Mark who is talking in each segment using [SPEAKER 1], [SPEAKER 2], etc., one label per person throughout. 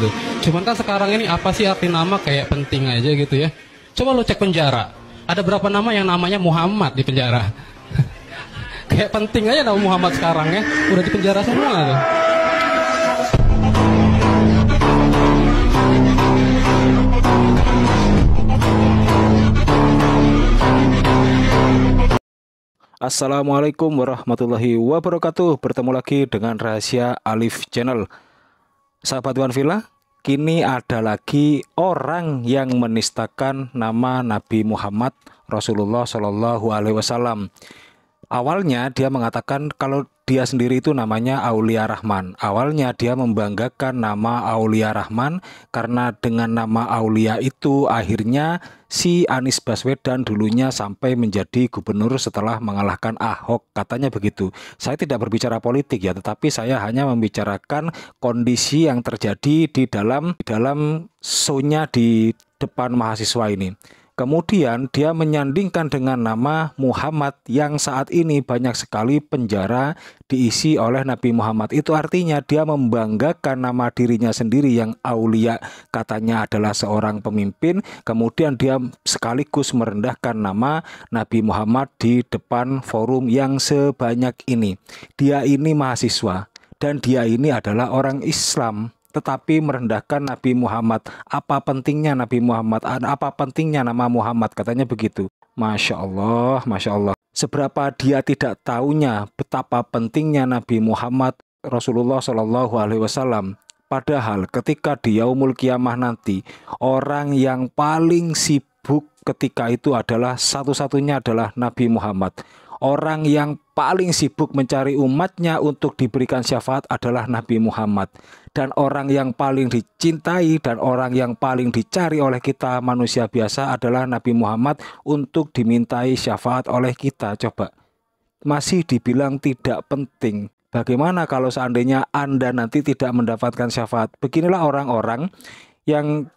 [SPEAKER 1] gitu. Cuman kan sekarang ini apa sih arti nama kayak penting aja gitu ya. Coba lo cek penjara. Ada berapa nama yang namanya Muhammad di penjara? kayak penting aja nama Muhammad sekarang ya. Udah di penjara semua tuh.
[SPEAKER 2] Assalamualaikum warahmatullahi wabarakatuh. Bertemu lagi dengan Rahasia Alif Channel. Sahabat Tuan Villa, kini ada lagi orang yang menistakan nama Nabi Muhammad Rasulullah Shallallahu Alaihi Wasallam. Awalnya dia mengatakan kalau dia sendiri itu namanya Aulia Rahman. Awalnya dia membanggakan nama Aulia Rahman karena dengan nama Aulia itu akhirnya si Anies Baswedan dulunya sampai menjadi gubernur setelah mengalahkan Ahok. Katanya begitu. Saya tidak berbicara politik ya, tetapi saya hanya membicarakan kondisi yang terjadi di dalam di dalam sonya di depan mahasiswa ini. Kemudian dia menyandingkan dengan nama Muhammad yang saat ini banyak sekali penjara diisi oleh Nabi Muhammad. Itu artinya dia membanggakan nama dirinya sendiri yang aulia katanya adalah seorang pemimpin. Kemudian dia sekaligus merendahkan nama Nabi Muhammad di depan forum yang sebanyak ini. Dia ini mahasiswa dan dia ini adalah orang Islam tetapi merendahkan Nabi Muhammad. Apa pentingnya Nabi Muhammad? Apa pentingnya nama Muhammad? Katanya begitu. Masya Allah, Masya Allah. Seberapa dia tidak tahunya betapa pentingnya Nabi Muhammad Rasulullah Shallallahu Alaihi Wasallam. Padahal ketika di Yaumul Kiamah nanti, orang yang paling sibuk ketika itu adalah satu-satunya adalah Nabi Muhammad. Orang yang paling sibuk mencari umatnya untuk diberikan syafaat adalah Nabi Muhammad dan orang yang paling dicintai dan orang yang paling dicari oleh kita manusia biasa adalah Nabi Muhammad untuk dimintai syafaat oleh kita coba masih dibilang tidak penting bagaimana kalau seandainya Anda nanti tidak mendapatkan syafaat beginilah orang-orang yang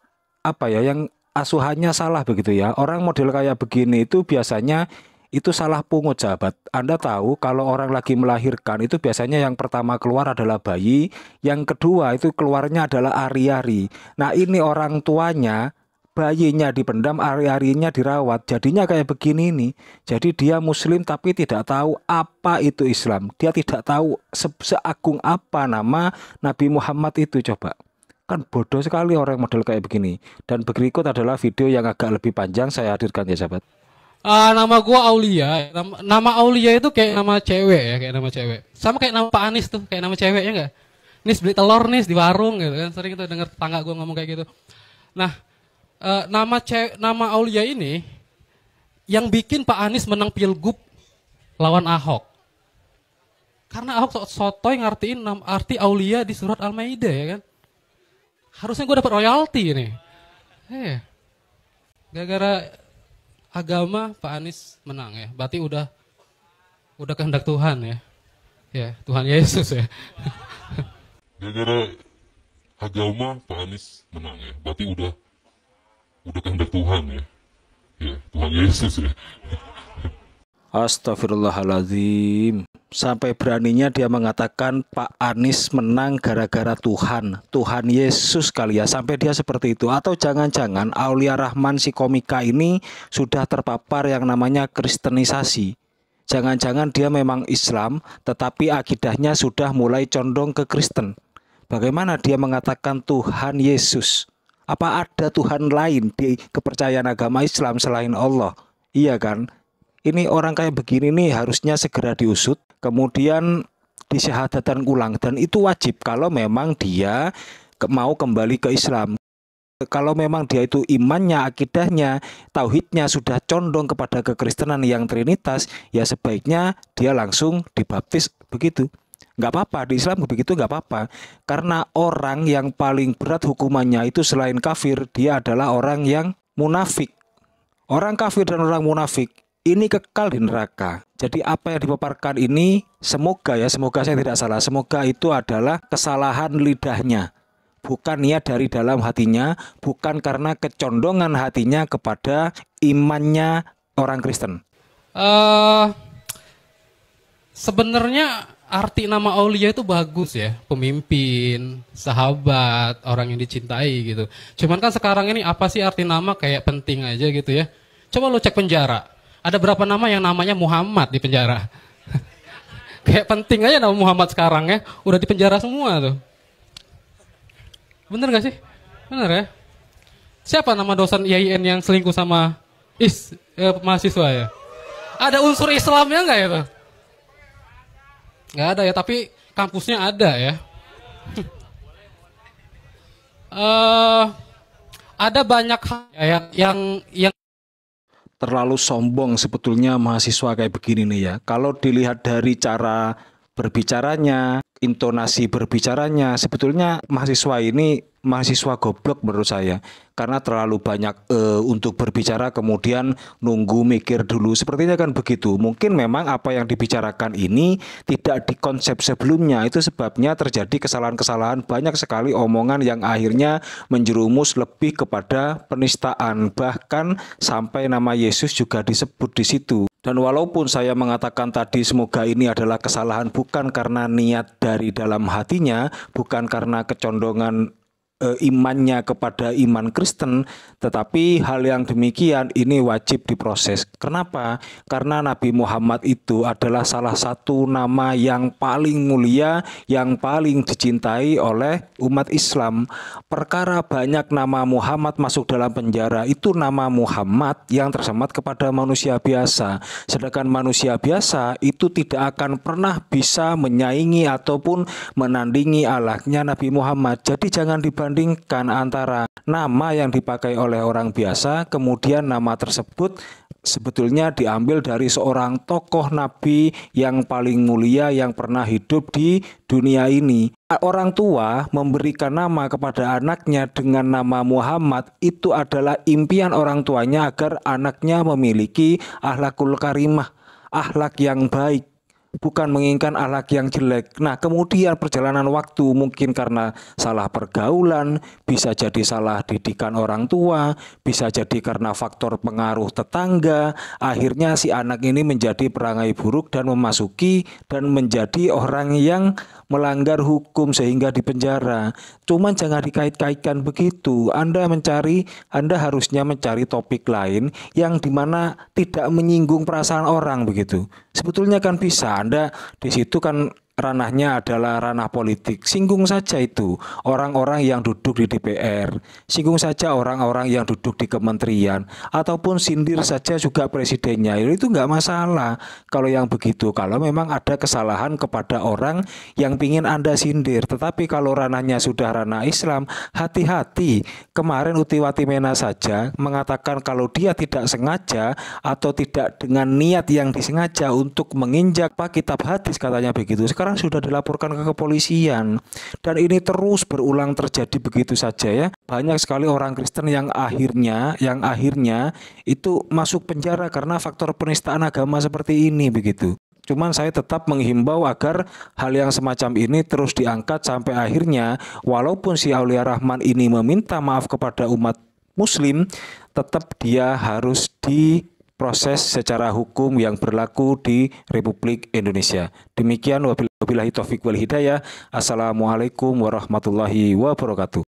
[SPEAKER 2] apa ya yang asuhannya salah begitu ya orang model kayak begini itu biasanya itu salah pungut sahabat. Anda tahu kalau orang lagi melahirkan itu biasanya yang pertama keluar adalah bayi, yang kedua itu keluarnya adalah ari-ari. Nah ini orang tuanya bayinya dipendam, ari-arinya dirawat. Jadinya kayak begini nih. Jadi dia muslim tapi tidak tahu apa itu Islam. Dia tidak tahu se seagung apa nama Nabi Muhammad itu coba. Kan bodoh sekali orang model kayak begini. Dan berikut adalah video yang agak lebih panjang saya hadirkan ya sahabat
[SPEAKER 1] uh, nama gue Aulia. Nama, nama Aulia itu kayak nama cewek ya, kayak nama cewek. Sama kayak nama Pak Anis tuh, kayak nama ceweknya ya enggak? Nis beli telur nis di warung gitu kan. Sering kita denger tetangga gue ngomong kayak gitu. Nah, uh, nama cewek, nama Aulia ini yang bikin Pak Anis menang pilgub lawan Ahok. Karena Ahok so sotoy ngertiin arti Aulia di surat Al-Maidah ya kan. Harusnya gue dapat royalti ini. Heh, gara-gara agama Pak Anies menang ya. Berarti udah udah kehendak Tuhan ya. Ya, Tuhan Yesus ya. Gara-gara agama
[SPEAKER 2] Pak Anies menang ya. Berarti udah udah kehendak Tuhan ya. Ya, Tuhan Yesus ya. Astagfirullahaladzim. Sampai beraninya dia mengatakan Pak Anies menang gara-gara Tuhan. Tuhan Yesus kali ya. Sampai dia seperti itu. Atau jangan-jangan Aulia Rahman si komika ini sudah terpapar yang namanya kristenisasi. Jangan-jangan dia memang Islam tetapi akidahnya sudah mulai condong ke Kristen. Bagaimana dia mengatakan Tuhan Yesus? Apa ada Tuhan lain di kepercayaan agama Islam selain Allah? Iya kan? ini orang kayak begini nih harusnya segera diusut kemudian disyahadatkan ulang dan itu wajib kalau memang dia mau kembali ke Islam kalau memang dia itu imannya, akidahnya, tauhidnya sudah condong kepada kekristenan yang trinitas, ya sebaiknya dia langsung dibaptis begitu. Nggak apa-apa, di Islam begitu nggak apa-apa. Karena orang yang paling berat hukumannya itu selain kafir, dia adalah orang yang munafik. Orang kafir dan orang munafik ini kekal di neraka. Jadi apa yang dipaparkan ini semoga ya, semoga saya tidak salah, semoga itu adalah kesalahan lidahnya. Bukan niat dari dalam hatinya, bukan karena kecondongan hatinya kepada imannya orang Kristen.
[SPEAKER 1] Uh, sebenarnya arti nama Aulia itu bagus ya, pemimpin, sahabat, orang yang dicintai gitu. Cuman kan sekarang ini apa sih arti nama kayak penting aja gitu ya. Coba lo cek penjara, ada berapa nama yang namanya Muhammad di penjara? Kayak penting aja nama Muhammad sekarang ya, udah di penjara semua tuh. Bener gak sih? Bener ya? Siapa nama dosen IAIN yang selingkuh sama is eh, mahasiswa ya? Ada unsur Islamnya nggak ya tuh? Gak ada ya, tapi kampusnya ada ya. uh, ada banyak hal
[SPEAKER 2] ya yang yang terlalu sombong sebetulnya mahasiswa kayak begini nih ya. Kalau dilihat dari cara berbicaranya, intonasi berbicaranya, sebetulnya mahasiswa ini mahasiswa goblok menurut saya karena terlalu banyak e, untuk berbicara kemudian nunggu mikir dulu sepertinya kan begitu mungkin memang apa yang dibicarakan ini tidak dikonsep sebelumnya itu sebabnya terjadi kesalahan-kesalahan banyak sekali omongan yang akhirnya menjerumus lebih kepada penistaan bahkan sampai nama Yesus juga disebut di situ dan walaupun saya mengatakan tadi semoga ini adalah kesalahan bukan karena niat dari dalam hatinya, bukan karena kecondongan e, imannya kepada iman Kristen, tetapi hal yang demikian ini wajib diproses. Kenapa? Karena Nabi Muhammad itu adalah salah satu nama yang paling mulia, yang paling dicintai oleh umat Islam. Perkara banyak nama Muhammad masuk dalam penjara itu nama Muhammad yang tersemat kepada manusia biasa. Sedangkan manusia biasa itu tidak akan pernah bisa menyaingi ataupun menandingi Allahnya Nabi Muhammad. Jadi jangan dibandingkan membandingkan antara nama yang dipakai oleh orang biasa, kemudian nama tersebut sebetulnya diambil dari seorang tokoh nabi yang paling mulia yang pernah hidup di dunia ini. Orang tua memberikan nama kepada anaknya dengan nama Muhammad itu adalah impian orang tuanya agar anaknya memiliki ahlakul karimah, ahlak yang baik bukan menginginkan anak yang jelek. Nah, kemudian perjalanan waktu mungkin karena salah pergaulan, bisa jadi salah didikan orang tua, bisa jadi karena faktor pengaruh tetangga, akhirnya si anak ini menjadi perangai buruk dan memasuki dan menjadi orang yang melanggar hukum sehingga dipenjara. Cuman jangan dikait-kaitkan begitu. Anda mencari, Anda harusnya mencari topik lain yang dimana tidak menyinggung perasaan orang begitu. Sebetulnya kan bisa anda di situ kan ranahnya adalah ranah politik. Singgung saja itu orang-orang yang duduk di DPR, singgung saja orang-orang yang duduk di kementerian, ataupun sindir saja juga presidennya. Ya, itu nggak masalah kalau yang begitu. Kalau memang ada kesalahan kepada orang yang ingin Anda sindir, tetapi kalau ranahnya sudah ranah Islam, hati-hati. Kemarin Utiwati Mena saja mengatakan kalau dia tidak sengaja atau tidak dengan niat yang disengaja untuk menginjak pak kitab hadis katanya begitu. Sekarang sekarang sudah dilaporkan ke kepolisian. Dan ini terus berulang terjadi begitu saja ya. Banyak sekali orang Kristen yang akhirnya yang akhirnya itu masuk penjara karena faktor penistaan agama seperti ini begitu. Cuman saya tetap menghimbau agar hal yang semacam ini terus diangkat sampai akhirnya walaupun si Aulia Rahman ini meminta maaf kepada umat muslim tetap dia harus di proses secara hukum yang berlaku di Republik Indonesia. Demikian wabillahi taufiq wal hidayah. Assalamualaikum warahmatullahi wabarakatuh.